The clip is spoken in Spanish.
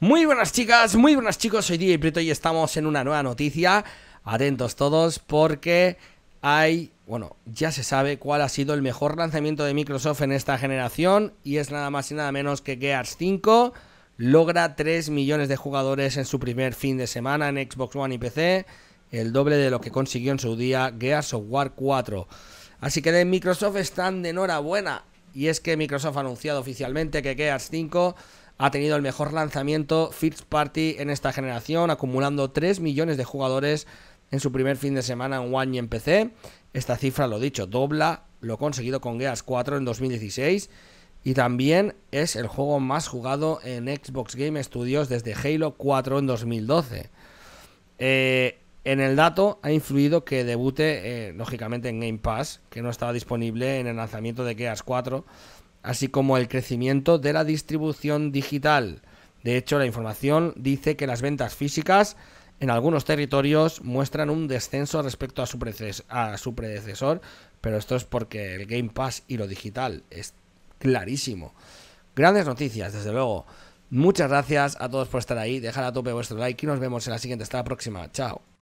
Muy buenas chicas, muy buenas chicos, soy DJ Preto y estamos en una nueva noticia. Atentos todos porque hay, bueno, ya se sabe cuál ha sido el mejor lanzamiento de Microsoft en esta generación y es nada más y nada menos que Gears 5. Logra 3 millones de jugadores en su primer fin de semana en Xbox One y PC, el doble de lo que consiguió en su día Gears of War 4. Así que de Microsoft están de enhorabuena. Y es que Microsoft ha anunciado oficialmente que Gears 5 ha tenido el mejor lanzamiento First Party en esta generación, acumulando 3 millones de jugadores en su primer fin de semana en One y en PC. Esta cifra, lo dicho, dobla lo conseguido con Gears 4 en 2016. Y también es el juego más jugado en Xbox Game Studios desde Halo 4 en 2012. Eh, en el dato ha influido que debute, eh, lógicamente, en Game Pass, que no estaba disponible en el lanzamiento de Gears 4 así como el crecimiento de la distribución digital. De hecho, la información dice que las ventas físicas en algunos territorios muestran un descenso respecto a su, predecesor, pero esto es porque el Game Pass y lo digital es clarísimo. Grandes noticias, desde luego. Muchas gracias a todos por estar ahí. dejad a tope vuestro like y nos vemos en la siguiente. Hasta la próxima. Chao.